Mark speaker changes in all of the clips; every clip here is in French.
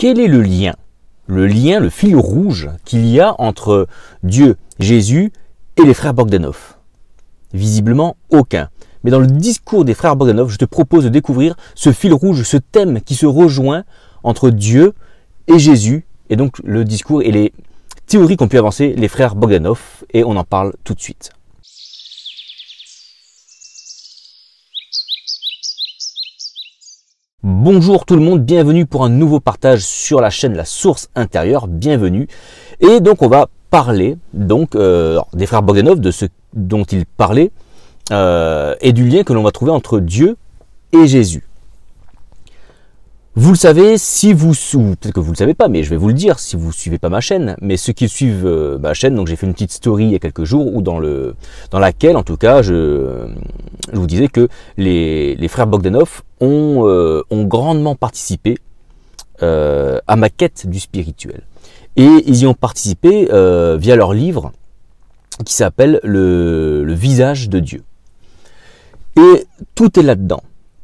Speaker 1: Quel est le lien Le lien, le fil rouge qu'il y a entre Dieu, Jésus et les frères Bogdanov Visiblement aucun. Mais dans le discours des frères Bogdanov, je te propose de découvrir ce fil rouge, ce thème qui se rejoint entre Dieu et Jésus, et donc le discours et les théories qu'ont pu avancer les frères Bogdanov, et on en parle tout de suite. Bonjour tout le monde, bienvenue pour un nouveau partage sur la chaîne La Source Intérieure, bienvenue. Et donc on va parler donc euh, des frères Bogdanov, de ce dont ils parlaient, euh, et du lien que l'on va trouver entre Dieu et Jésus. Vous le savez, si vous, peut-être que vous le savez pas, mais je vais vous le dire, si vous suivez pas ma chaîne, mais ceux qui suivent euh, ma chaîne, donc j'ai fait une petite story il y a quelques jours, ou dans le, dans laquelle, en tout cas, je, je vous disais que les, les frères Bogdanov ont, euh, ont grandement participé euh, à ma quête du spirituel. Et ils y ont participé via leur livre qui s'appelle le visage de Dieu. Et tout est là-dedans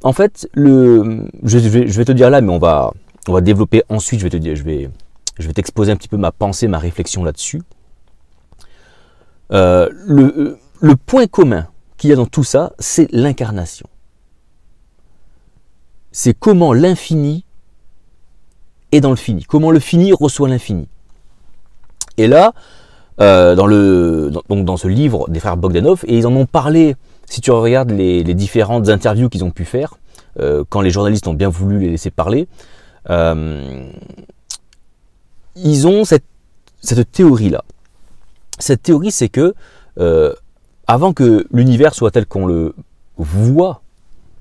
Speaker 1: en fait, le, je, vais, te dire là, mais on va, on va développer ensuite. Je vais te dire, je vais, je vais t'exposer un petit peu ma pensée, ma réflexion là-dessus. Euh, le, point commun qu'il y a dans tout ça, c'est l'incarnation. C'est comment l'infini est dans le fini, comment le fini reçoit l'infini. Et là, euh, dans, le, dans ce livre des frères Bogdanov, et ils en ont parlé si tu regardes les, différentes interviews qu'ils ont pu faire, euh, quand les journalistes ont bien voulu les laisser parler, euh, ils ont cette, théorie-là. Cette théorie, c'est que euh, avant que l'univers soit tel qu'on le voit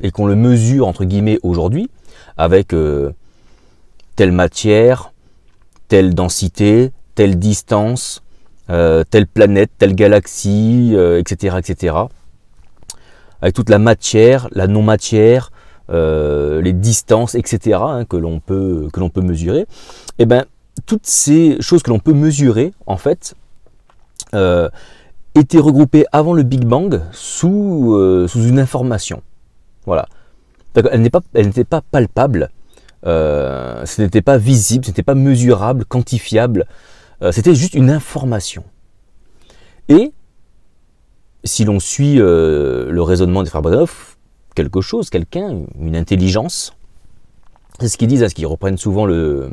Speaker 1: et qu'on le mesure, entre guillemets, aujourd'hui, avec telle matière, telle densité, telle distance, telle planète, telle galaxie, etc., etc., avec toute la matière, la non-matière, euh, les distances, etc., hein, que l'on peut, que peut mesurer, et eh ben, toutes ces choses que l'on peut mesurer, en fait, euh, étaient regroupées avant le Big Bang sous, euh, sous une information. Voilà. Elle n'est pas, pas, palpable, ce n'était pas visible, ce n'était pas mesurable, quantifiable, c'était juste une information. Et si l'on suit euh, le raisonnement des frères quelque chose, quelqu'un, une intelligence, c'est ce qu'ils disent, c'est hein, ce qu'ils reprennent souvent le,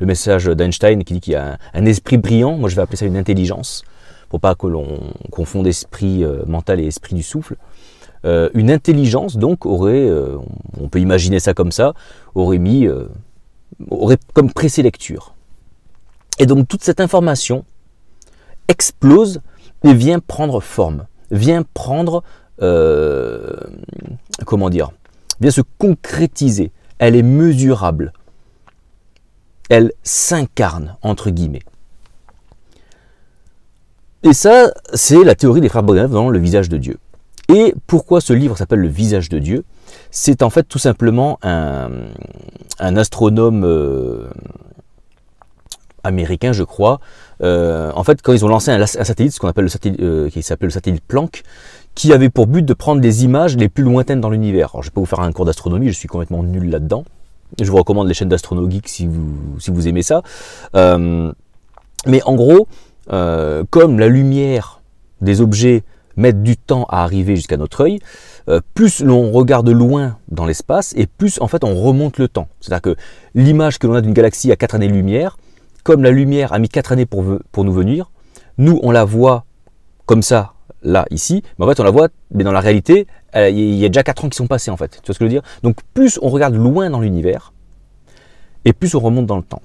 Speaker 1: message d'Einstein qui dit qu'il y a un, esprit brillant, moi je vais appeler ça une intelligence, pour pas que l'on confonde esprit euh, mental et esprit du souffle. Euh, une intelligence donc aurait, on peut imaginer ça comme ça, aurait mis, aurait comme présélecture. Et donc toute cette information explose et vient prendre forme vient prendre, euh, comment dire, vient se concrétiser. Elle est mesurable. Elle s'incarne, entre guillemets. Et ça, c'est la théorie des frères Bogdanov dans Le visage de Dieu. Et pourquoi ce livre s'appelle Le visage de Dieu C'est en fait tout simplement un, astronome euh, américain, je crois, euh, en fait, quand ils ont lancé un, satellite, ce qu'on appelle le satellite, euh, qui s'appelle le satellite Planck, qui avait pour but de prendre des images les plus lointaines dans l'univers. Alors, je vais pas vous faire un cours d'astronomie, je suis complètement nul là-dedans. Je vous recommande les chaînes d'astronomie si vous, si vous aimez ça. Euh, mais en gros, comme la lumière des objets met du temps à arriver jusqu'à notre œil, plus l'on regarde loin dans l'espace et plus en fait on remonte le temps. C'est-à-dire que l'image que l'on a d'une galaxie à 4 années-lumière, la lumière a mis quatre années pour, pour nous venir, nous, on la voit comme ça, là, ici, mais en fait, on la voit, mais dans la réalité, il y a déjà quatre ans qui sont passés, en fait. Tu vois ce que je veux dire Donc, plus on regarde loin dans l'univers, et plus on remonte dans le temps.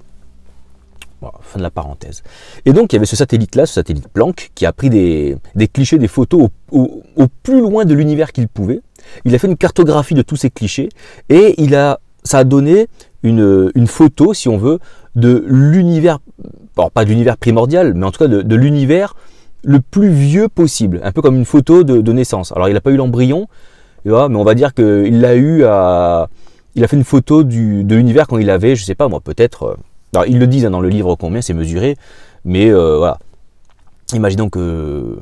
Speaker 1: fin de la parenthèse. Et donc, il y avait ce satellite-là, ce satellite Planck, qui a pris des, clichés, des photos au, au plus loin de l'univers qu'il pouvait. Il a fait une cartographie de tous ces clichés, et il a, ça a donné une, photo, si on veut, de l'univers, pas de l'univers primordial, mais en tout cas de, l'univers le plus vieux possible, un peu comme une photo de, naissance. Alors il n'a pas eu l'embryon, mais on va dire qu'il l'a eu à... Il a fait une photo du, de l'univers quand il avait, je ne sais pas moi, peut-être... Euh, alors ils le disent hein, dans le livre combien c'est mesuré, mais euh, voilà. Imaginons que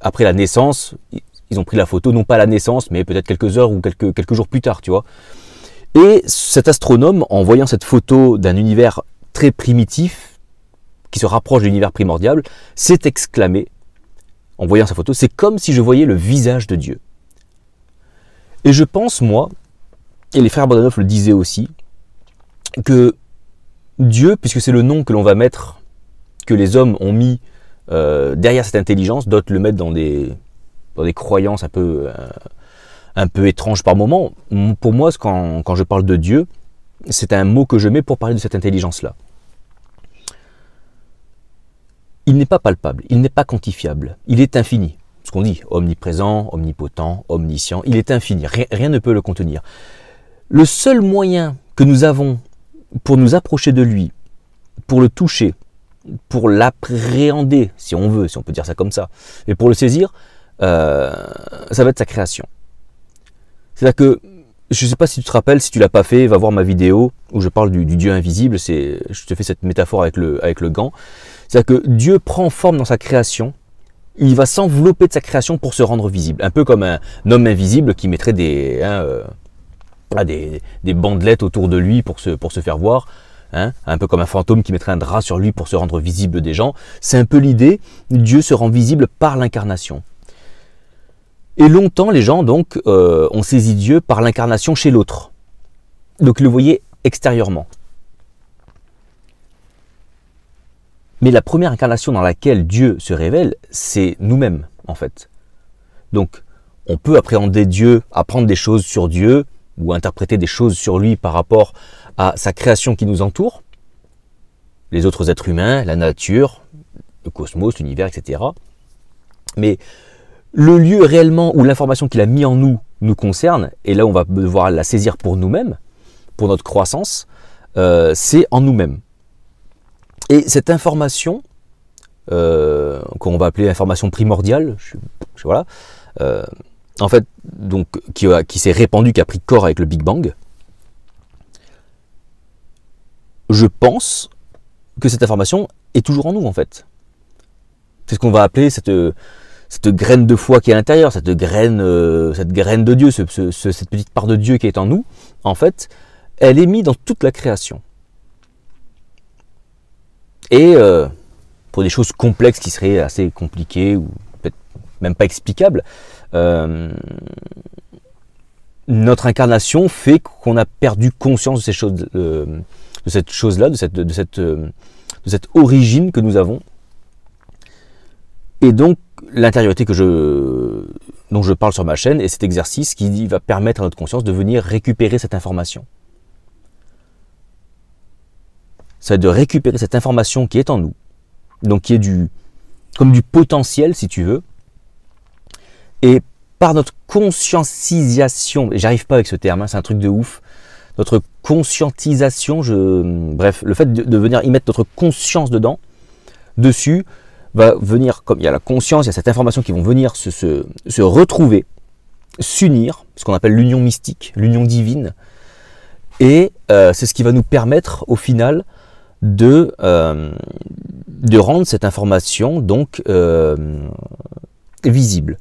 Speaker 1: après la naissance, ils ont pris la photo, non pas la naissance, mais peut-être quelques heures ou quelques, quelques jours plus tard, tu vois. Et cet astronome, en voyant cette photo d'un univers très primitif, qui se rapproche de l'univers primordial, s'est exclamé, en voyant sa photo, c'est comme si je voyais le visage de Dieu. Et je pense, moi, et les frères Bordanoff le disaient aussi, que Dieu, puisque c'est le nom que l'on va mettre, que les hommes ont mis euh, derrière cette intelligence, d'autres le mettent dans des, des croyances un peu, euh, un peu étrange par moment. Pour moi, quand, quand je parle de Dieu, c'est un mot que je mets pour parler de cette intelligence-là. Il n'est pas palpable, il n'est pas quantifiable, il est infini. Ce qu'on dit, omniprésent, omnipotent, omniscient, il est infini, rien, ne peut le contenir. Le seul moyen que nous avons pour nous approcher de lui, pour le toucher, pour l'appréhender, si on veut, si on peut dire ça comme ça, et pour le saisir, euh, ça va être sa création. C'est-à-dire que je ne sais pas si tu te rappelles, si tu l'as pas fait, va voir ma vidéo où je parle du, Dieu invisible. C'est, je te fais cette métaphore avec le, avec le gant. C'est-à-dire que Dieu prend forme dans sa création. Il va s'envelopper de sa création pour se rendre visible. Un peu comme un homme invisible qui mettrait hein, euh, ah, des, des, bandelettes autour de lui pour se, pour se faire voir. Hein. un peu comme un fantôme qui mettrait un drap sur lui pour se rendre visible des gens. C'est un peu l'idée. Dieu se rend visible par l'incarnation. Et longtemps, les gens donc euh, ont saisi Dieu par l'incarnation chez l'autre. Donc le voyaient extérieurement. Mais la première incarnation dans laquelle Dieu se révèle, c'est nous-mêmes, en fait. Donc, on peut appréhender Dieu, apprendre des choses sur Dieu, ou interpréter des choses sur lui par rapport à sa création qui nous entoure, les autres êtres humains, la nature, le cosmos, l'univers, etc. Mais le lieu réellement où l'information qu'il a mis en nous nous concerne, et là on va devoir la saisir pour nous-mêmes, pour notre croissance, euh, c'est en nous-mêmes. Et cette information, euh, qu'on va appeler information primordiale, voilà, euh, en fait, donc, qui, qui s'est répandue, qui a pris corps avec le Big Bang, je pense que cette information est toujours en nous en fait. C'est ce qu'on va appeler cette, cette graine de foi qui est à l'intérieur, cette graine, euh, cette graine de Dieu, cette petite part de Dieu qui est en nous, en fait, elle est mise dans toute la création. Et euh, pour des choses complexes qui seraient assez compliquées ou peut-être même pas explicables, euh, notre incarnation fait qu'on a perdu conscience de ces choses, de cette chose-là, de cette, de cette, de cette origine que nous avons. Et donc, l'intériorité que je, dont je parle sur ma chaîne et cet exercice qui va permettre à notre conscience de venir récupérer cette information. C'est de récupérer cette information qui est en nous, donc qui est du, comme du potentiel si tu veux, et par notre conscientisation, j'arrive pas avec ce terme, hein, c'est un truc de ouf, notre conscientisation, je, bref, le fait de venir y mettre notre conscience dedans, dessus, va venir, comme il y a la conscience, il y a cette information qui vont venir se, retrouver, s'unir, ce qu'on appelle l'union mystique, l'union divine. Et euh, c'est ce qui va nous permettre au final de, euh, de rendre cette information donc euh, visible,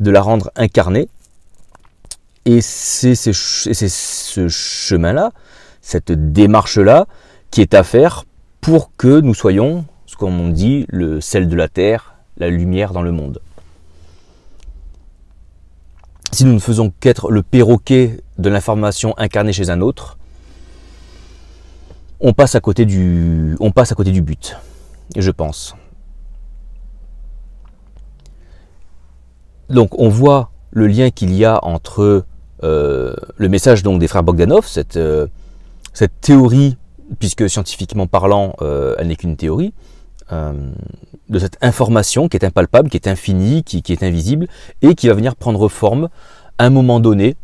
Speaker 1: de la rendre incarnée. Et c'est ce chemin-là, cette démarche-là, qui est à faire pour que nous soyons comme on dit, le sel de la terre, la lumière dans le monde. Si nous ne faisons qu'être le perroquet de l'information incarnée chez un autre, on passe à côté du, on passe à côté du but, je pense. Donc on voit le lien qu'il y a entre euh, le message donc des frères Bogdanov, cette, euh, cette théorie, puisque scientifiquement parlant, euh, elle n'est qu'une théorie, euh, de cette information qui est impalpable, qui est infinie, qui, est invisible, et qui va venir prendre forme à un moment donné.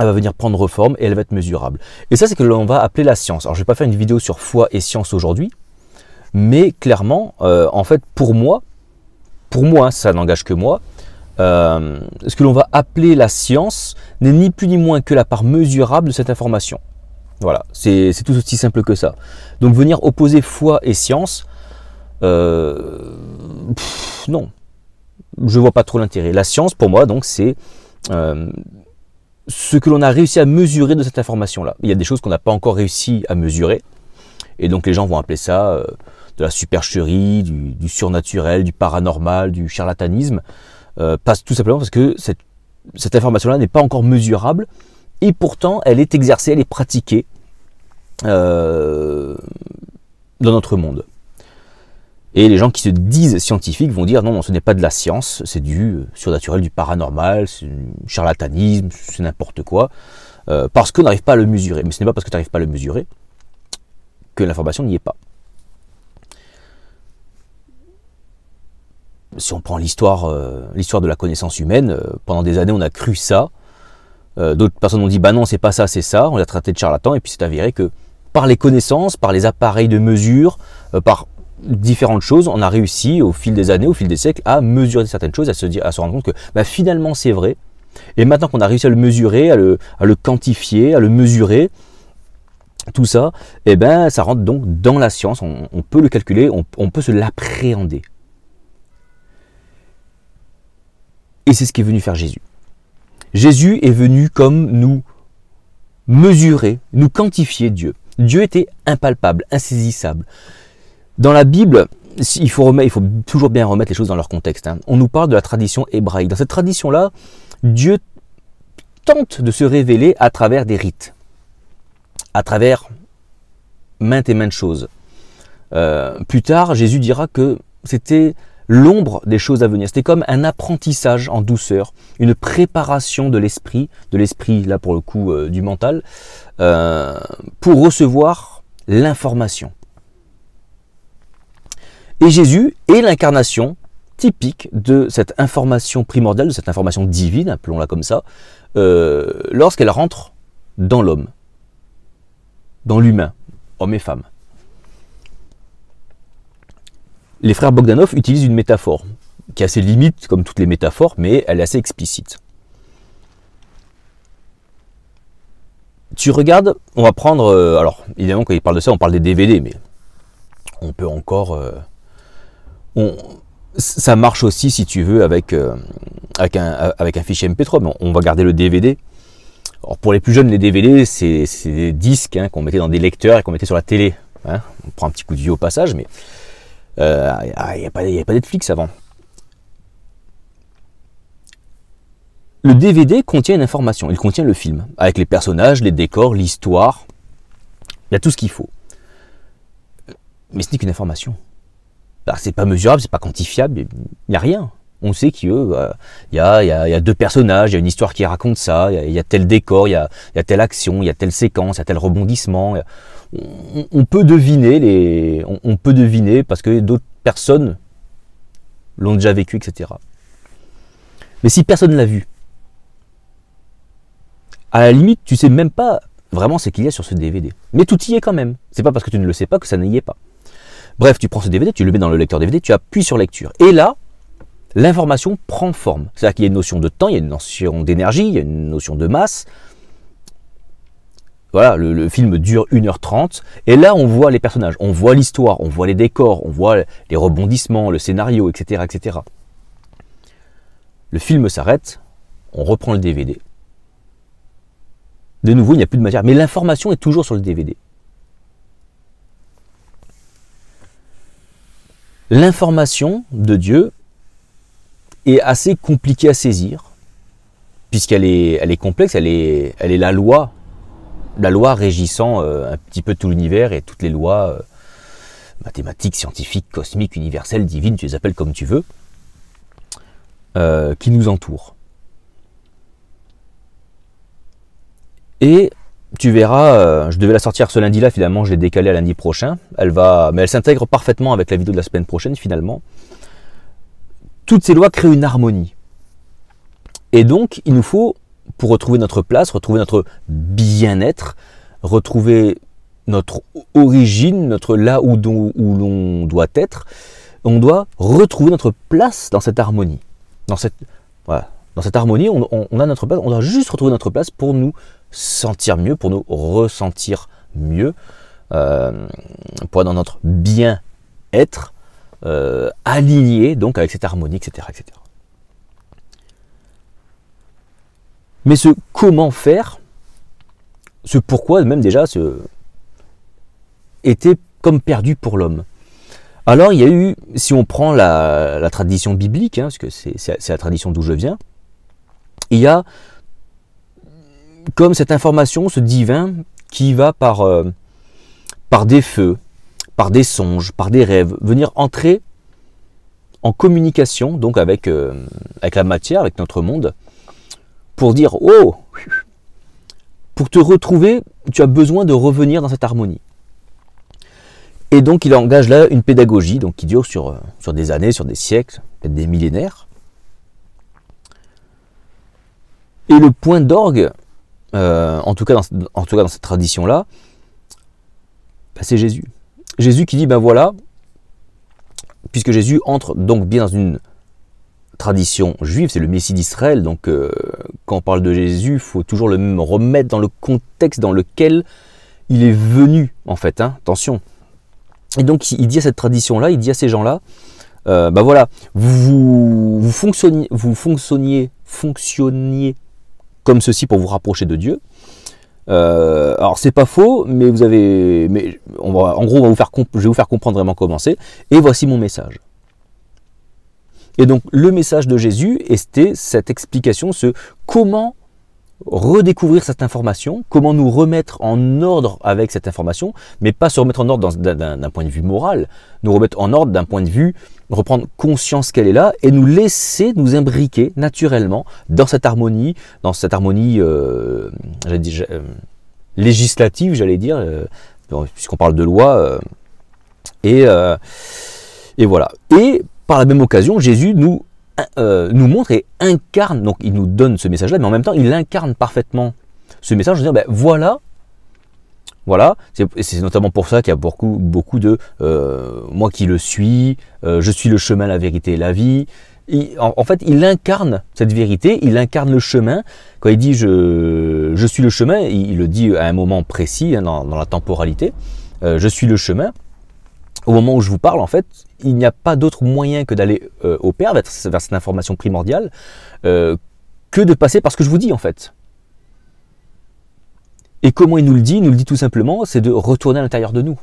Speaker 1: Elle va venir prendre forme et elle va être mesurable. Et ça, c'est ce que l'on va appeler la science. Alors, je ne vais pas faire une vidéo sur foi et science aujourd'hui, mais clairement, euh, en fait, pour moi, pour moi, ça n'engage que moi, euh, ce que l'on va appeler la science n'est ni plus ni moins que la part mesurable de cette information. Voilà, c'est tout aussi simple que ça. Donc venir opposer foi et science, euh, non, je vois pas trop l'intérêt. La science, pour moi, donc, c'est euh, ce que l'on a réussi à mesurer de cette information-là. Il y a des choses qu'on n'a pas encore réussi à mesurer, et donc les gens vont appeler ça euh, de la supercherie, du, surnaturel, du paranormal, du charlatanisme, tout simplement parce que cette, cette information-là n'est pas encore mesurable, et pourtant elle est exercée, elle est pratiquée dans notre monde. Et les gens qui se disent scientifiques vont dire non, ce n'est pas de la science, c'est du euh, surnaturel, du paranormal, c'est du charlatanisme, c'est n'importe quoi, euh, parce qu'on n'arrive pas à le mesurer. Mais ce n'est pas parce que tu n'arrives pas à le mesurer que l'information n'y est pas. Si on prend l'histoire, euh, l'histoire de la connaissance humaine, pendant des années on a cru ça. D'autres personnes ont dit bah non c'est pas ça c'est ça. On l'a traité de charlatan et puis c'est avéré que par les connaissances, par les appareils de mesure, par différentes choses, on a réussi au fil des années, au fil des siècles, à mesurer certaines choses, à se, dire, à se rendre compte que bah, finalement c'est vrai. Et maintenant qu'on a réussi à le mesurer, à le, à le quantifier, à le mesurer, tout ça, eh ben, ça rentre donc dans la science, on, peut le calculer, on, on peut se l'appréhender. Et c'est ce qui est venu faire Jésus. Jésus est venu comme nous mesurer, nous quantifier Dieu. Dieu était impalpable, insaisissable. Dans la Bible, il faut, il faut toujours bien remettre les choses dans leur contexte. Hein. On nous parle de la tradition hébraïque. Dans cette tradition-là, Dieu tente de se révéler à travers des rites, à travers maintes et maintes choses. Euh, plus tard, Jésus dira que c'était l'ombre des choses à venir. C'était comme un apprentissage en douceur, une préparation de l'esprit, de l'esprit là pour le coup euh, du mental, euh, pour recevoir l'information. Et Jésus est l'incarnation typique de cette information primordiale, de cette information divine, appelons-la comme ça, euh, lorsqu'elle rentre dans l'homme, dans l'humain, homme et femme. Les frères Bogdanov utilisent une métaphore qui a ses limites, comme toutes les métaphores, mais elle est assez explicite. Tu regardes, on va prendre, euh, alors évidemment quand il parle de ça, on parle des DVD, mais on peut encore euh, on, ça marche aussi, si tu veux, avec, euh, euh, avec, un, fichier MP3. Mais on va garder le DVD. Alors pour les plus jeunes, les DVD, c'est des disques hein, qu'on mettait dans des lecteurs et qu'on mettait sur la télé. Hein. On prend un petit coup de vieux au passage, mais il euh, n'y ah, a pas, pas Netflix avant. Le DVD contient une information, il contient le film, avec les personnages, les décors, l'histoire, il y a tout ce qu'il faut. Mais ce n'est qu'une information c'est pas mesurable, c'est pas quantifiable, il n'y a rien. On sait qu'il y, a, euh, deux personnages, il y a une histoire qui raconte ça, il y, a tel décor, il y a, telle action, il y a telle séquence, il y a tel rebondissement. on, peut deviner les, peut deviner parce que d'autres personnes l'ont déjà vécu, etc. Mais si personne l'a vu, à la limite, tu sais même pas vraiment ce qu'il y a sur ce DVD. Mais tout y est quand même. C'est pas parce que tu ne le sais pas que ça n'y est pas. Bref, tu prends ce DVD, tu le mets dans le lecteur DVD, tu appuies sur lecture. Et là, l'information prend forme. C'est-à-dire qu'il y a une notion de temps, il y a une notion d'énergie, il y a une notion de masse. Voilà, le, film dure 1h30 et là on voit les personnages, on voit l'histoire, on voit les décors, on voit les rebondissements, le scénario, etc. etc. Le film s'arrête, on reprend le DVD. De nouveau, il n'y a plus de matière, mais l'information est toujours sur le DVD. L'information de Dieu est assez compliquée à saisir, puisqu'elle est, complexe, elle est, la loi, la loi régissant euh, un petit peu tout l'univers et toutes les lois euh, mathématiques, scientifiques, cosmiques, universelles, divines, tu les appelles comme tu veux, euh, qui nous entourent. Et tu verras, euh, je devais la sortir ce lundi-là, finalement, je l'ai décalée à lundi prochain. Elle va, mais elle s'intègre parfaitement avec la vidéo de la semaine prochaine, finalement. Toutes ces lois créent une harmonie. Et donc, il nous faut, pour retrouver notre place, retrouver notre bien-être, retrouver notre origine, notre là où, l'on doit être, on doit retrouver notre place dans cette harmonie. Dans cette, dans cette harmonie, on, on a notre place, on doit juste retrouver notre place pour nous sentir mieux, pour nous ressentir mieux, euh, pour être dans notre bien-être, euh, aligné donc avec cette harmonie, etc., etc. Mais ce comment faire, ce pourquoi même déjà, ce était comme perdu pour l'homme. Alors il y a eu, si on prend la, tradition biblique, hein, parce que c'est la tradition d'où je viens, il y a comme cette information, ce divin qui va par, euh, par des feux, par des songes, par des rêves, venir entrer en communication donc avec, euh, avec la matière, avec notre monde, pour dire Oh Pour te retrouver, tu as besoin de revenir dans cette harmonie. Et donc il engage là une pédagogie donc, qui dure sur, euh, sur des années, sur des siècles, peut-être des millénaires. Et le point d'orgue euh, en, tout cas dans, en tout cas dans cette tradition-là, bah, c'est Jésus. Jésus qui dit, ben voilà, puisque Jésus entre donc bien dans une tradition juive, c'est le Messie d'Israël, donc euh, quand on parle de Jésus, il faut toujours le remettre dans le contexte dans lequel il est venu, en fait, hein, attention. Et donc il dit à cette tradition-là, il dit à ces gens-là, euh, ben voilà, vous fonctionniez, vous fonctionniez, fonctionniez comme ceci pour vous rapprocher de Dieu. Alors, euh, alors c'est pas faux, mais vous avez, mais on va, en gros, vous faire je vais vous faire comprendre vraiment comment c'est. Et voici mon message. Et donc le message de Jésus était cette explication, ce comment redécouvrir cette information, comment nous remettre en ordre avec cette information, mais pas se remettre en ordre d'un point de vue moral, nous remettre en ordre d'un point de vue, reprendre conscience qu'elle est là et nous laisser nous imbriquer naturellement dans cette harmonie, dans cette harmonie euh, euh, législative, j'allais dire, euh, puisqu'on parle de loi, et, et voilà. Et par la même occasion, Jésus nous euh, nous montre et incarne, donc il nous donne ce message-là, mais en même temps, il incarne parfaitement ce message en disant, ben, voilà, voilà, c'est notamment pour ça qu'il y a beaucoup, beaucoup de euh, moi qui le suis, euh, je suis le chemin, la vérité la vie. en, fait, il incarne cette vérité, il incarne le chemin. Quand il dit je, suis le chemin, il, le dit à un moment précis hein, dans, la temporalité, je suis le chemin au moment où je vous parle, en fait, il n'y a pas d'autre moyen que d'aller euh, au Père vers, cette information primordiale euh, que de passer par ce que je vous dis, en fait. Et comment il nous le dit Il nous le dit tout simplement, c'est de retourner à l'intérieur de nous.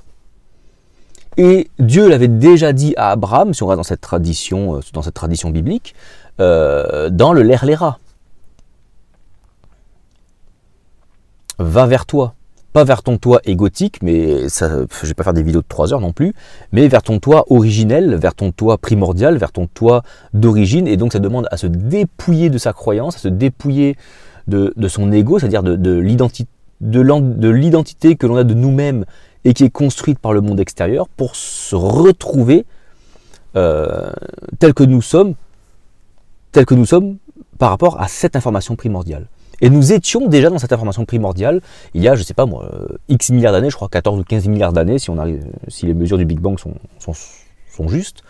Speaker 1: Et Dieu l'avait déjà dit à Abraham, si on va dans cette tradition, euh, dans cette tradition biblique, dans le Lera. Va vers toi pas vers ton toit égotique, mais ça, je vais pas faire des vidéos de 3 heures non plus, mais vers ton toit originel, vers ton toit primordial, vers ton toit d'origine. Et donc ça demande à se dépouiller de sa croyance, à se dépouiller de, son ego, c'est-à-dire de, l'identité que l'on a de nous-mêmes et qui est construite par le monde extérieur pour se retrouver euh, tel que nous sommes, tel que nous sommes par rapport à cette information primordiale. Et nous étions déjà dans cette information primordiale il y a, je ne sais pas moi, euh, X milliards d'années, je crois 14 ou 15 milliards d'années, si, si les mesures du Big Bang sont, justes.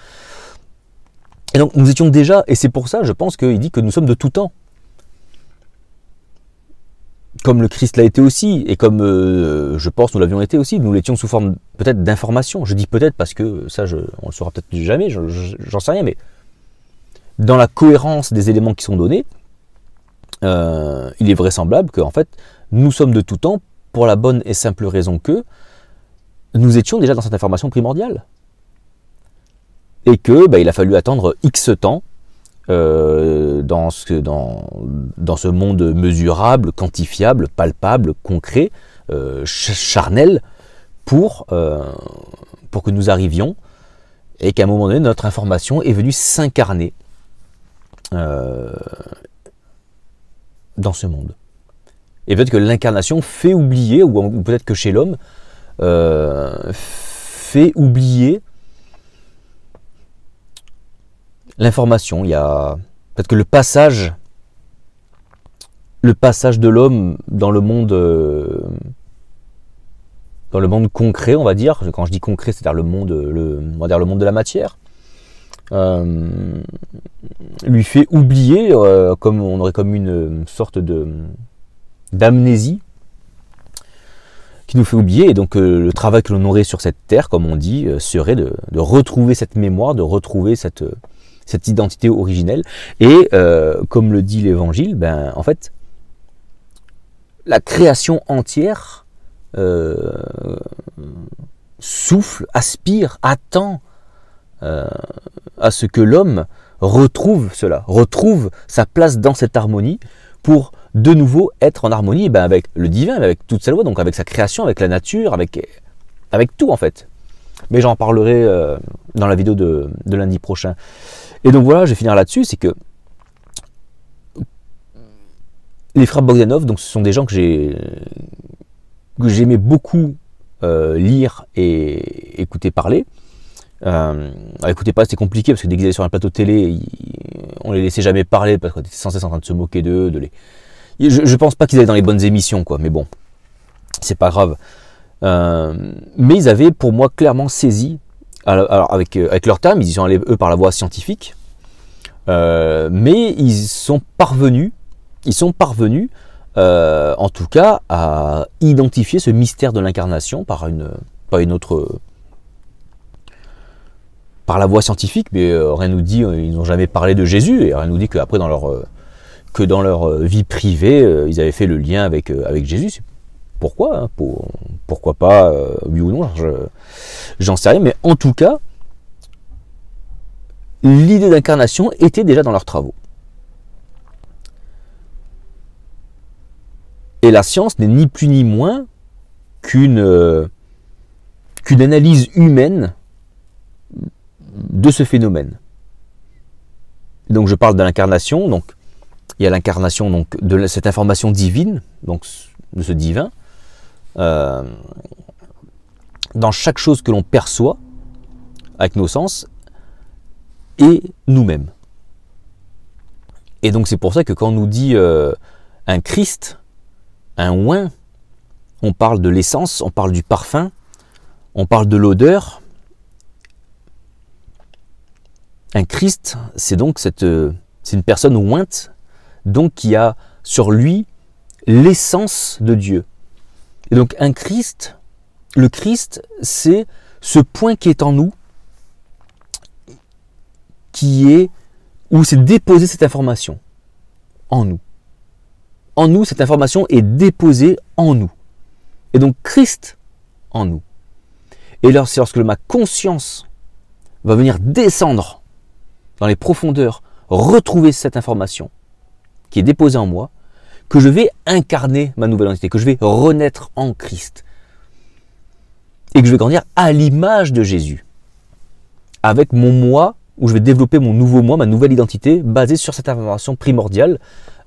Speaker 1: Et donc nous étions déjà, et c'est pour ça, je pense qu'il dit que nous sommes de tout temps. Comme le Christ l'a été aussi, et comme euh, je pense nous l'avions été aussi, nous l'étions sous forme peut-être d'information. Je dis peut-être parce que ça, je, on le saura peut-être jamais, j'en sais rien, mais dans la cohérence des éléments qui sont donnés, euh, il est vraisemblable que, en fait, nous sommes de tout temps pour la bonne et simple raison que nous étions déjà dans cette information primordiale. Et que bah, il a fallu attendre X temps euh, dans, ce, dans, dans, ce monde mesurable, quantifiable, palpable, concret, euh, charnel, pour, que nous arrivions et qu'à un moment donné, notre information est venue s'incarner dans ce monde. Et peut-être que l'incarnation fait oublier, ou peut-être que chez l'homme, euh, fait oublier l'information. Il y a peut-être que le passage, le passage de l'homme dans le monde, euh, dans le monde concret, on va dire. Quand je dis concret, cest à le monde, le, dire le monde de la matière, euh, lui fait oublier, euh, comme on aurait comme une euh, sorte de d'amnésie qui nous fait oublier. Et donc le travail que l'on aurait sur cette terre, comme on dit, serait de, retrouver cette mémoire, de retrouver cette, cette identité originelle. Et comme le dit l'Évangile, ben, en fait, la création entière souffle, aspire, attend euh, à ce que l'homme retrouve cela, retrouve sa place dans cette harmonie pour de nouveau être en harmonie eh ben, avec le divin, avec toute sa loi, donc avec sa création, avec la nature, avec, avec tout en fait. Mais j'en parlerai euh, dans la vidéo de, lundi prochain. Et donc voilà, je vais finir là-dessus, c'est que les frères Bogdanov, donc ce sont des gens que j'ai que j'aimais beaucoup euh, lire et écouter parler. Euh, écoutez pas, c'était compliqué parce que dès qu'ils allaient sur un plateau télé, on les laissait jamais parler parce qu'on était sans cesse en train de se moquer d'eux. De les... je, pense pas qu'ils allaient dans les bonnes émissions, quoi, mais bon, c'est pas grave. Euh, mais ils avaient pour moi clairement saisi, alors avec, euh, avec leur terme, ils y sont allés eux par la voie scientifique, mais ils sont parvenus, ils sont parvenus en tout cas à identifier ce mystère de l'incarnation par une, par une autre par la voie scientifique, mais euh, rien nous dit, euh, ils n'ont jamais parlé de Jésus, et rien nous dit qu'après, dans leur, euh, que dans leur vie privée, ils avaient fait le lien avec, Jésus. Pourquoi hein, Pourquoi pas, oui ou non, j'en sais rien, mais en tout cas, l'idée d'incarnation était déjà dans leurs travaux. Et la science n'est ni plus ni moins qu'une qu'une analyse humaine de ce phénomène. Donc je parle de l'incarnation, donc il y a l'incarnation donc de cette information divine, donc de ce divin. Euh, dans chaque chose que l'on perçoit avec nos sens et nous-mêmes. Et donc c'est pour ça que quand on nous dit euh, un Christ, un oin, on parle de l'essence, on parle du parfum, on parle de l'odeur, un Christ, c'est donc cette, euh, c'est une personne ointe, donc qui a sur lui l'essence de Dieu. Et donc un Christ, le Christ, c'est ce point qui est en nous, qui est où c'est déposée cette information en nous. En nous, cette information est déposée en nous. Et donc Christ en nous. Et c'est lorsque ma conscience va venir descendre dans les profondeurs, retrouver cette information qui est déposée en moi, que je vais incarner ma nouvelle identité, que je vais renaître en Christ. Et que je vais grandir à l'image de Jésus. Avec mon moi, où je vais développer mon nouveau moi, ma nouvelle identité, basée sur cette information primordiale,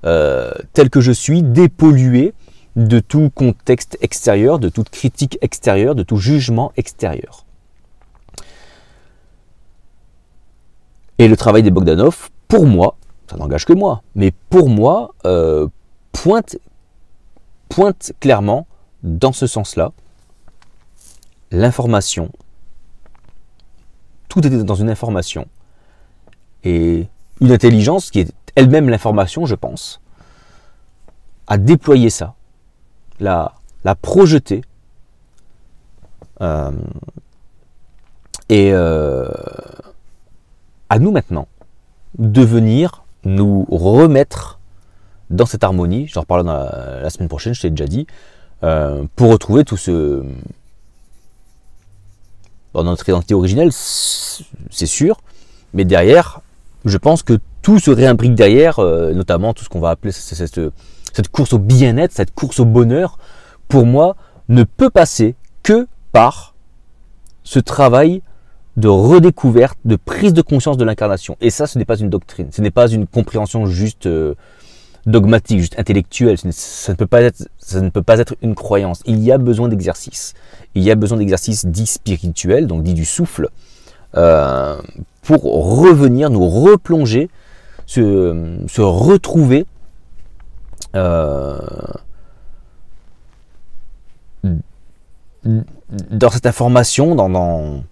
Speaker 1: euh, telle que je suis, dépolluée de tout contexte extérieur, de toute critique extérieure, de tout jugement extérieur. Et le travail des Bogdanov, pour moi, ça n'engage que moi, mais pour moi, euh, pointe, pointe clairement dans ce sens-là l'information. Tout était dans une information. Et une intelligence qui est elle-même l'information, je pense, a déployé ça, la, la projeter. Euh, et, euh, à nous maintenant de venir nous remettre dans cette harmonie, j'en reparlerai dans la, semaine prochaine, je t'ai déjà dit, euh, pour retrouver tout ce... Dans notre identité originelle, c'est sûr, mais derrière, je pense que tout se réimbrique derrière, euh, notamment tout ce qu'on va appeler cette course au bien-être, cette course au bonheur, pour moi, ne peut passer que par ce travail de redécouverte, de prise de conscience de l'incarnation. Et ça, ce n'est pas une doctrine, ce n'est pas une compréhension juste euh, dogmatique, juste intellectuelle. Ça ne, peut pas être, ça ne peut pas être une croyance. Il y a besoin d'exercice. Il y a besoin d'exercice dit spirituel, donc dit du souffle, euh, pour revenir, nous replonger, se, retrouver. Euh, dans cette information, dans, dans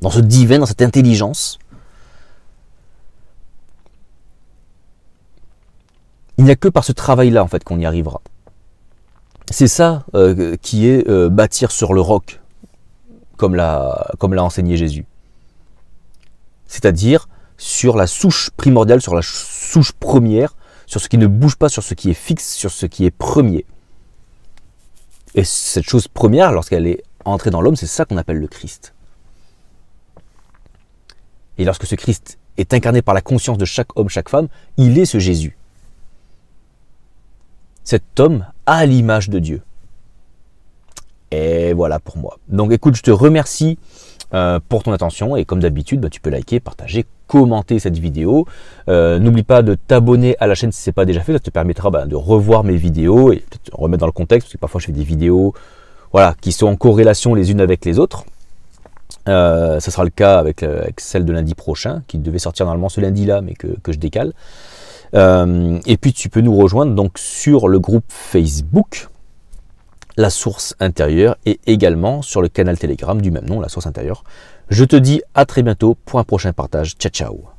Speaker 1: dans ce divin, dans cette intelligence. Il n'y a que par ce travail-là, en fait, qu'on y arrivera. C'est ça euh, qui est euh, bâtir sur le roc, comme l'a, comme l'a enseigné Jésus. C'est-à-dire sur la souche primordiale, sur la souche première, sur ce qui ne bouge pas, sur ce qui est fixe, sur ce qui est premier. Et cette chose première, lorsqu'elle est entrée dans l'homme, c'est ça qu'on appelle le Christ. Et lorsque ce Christ est incarné par la conscience de chaque homme, chaque femme, il est ce Jésus. Cet homme a l'image de Dieu. Et voilà pour moi. Donc écoute, je te remercie euh, pour ton attention et comme d'habitude, bah, tu peux liker, partager, commenter cette vidéo. Euh, n'oublie pas de t'abonner à la chaîne si ce n'est pas déjà fait, ça te permettra bah, de revoir mes vidéos et peut-être remettre dans le contexte, parce que parfois je fais des vidéos voilà, qui sont en corrélation les unes avec les autres. Euh, ce sera le cas euh, avec, celle de lundi prochain, qui devait sortir normalement ce lundi-là, mais que, je décale. Euh, et puis tu peux nous rejoindre donc sur le groupe Facebook La Source Intérieure et également sur le canal Telegram du même nom, La Source Intérieure. Je te dis à très bientôt pour un prochain partage. Ciao ciao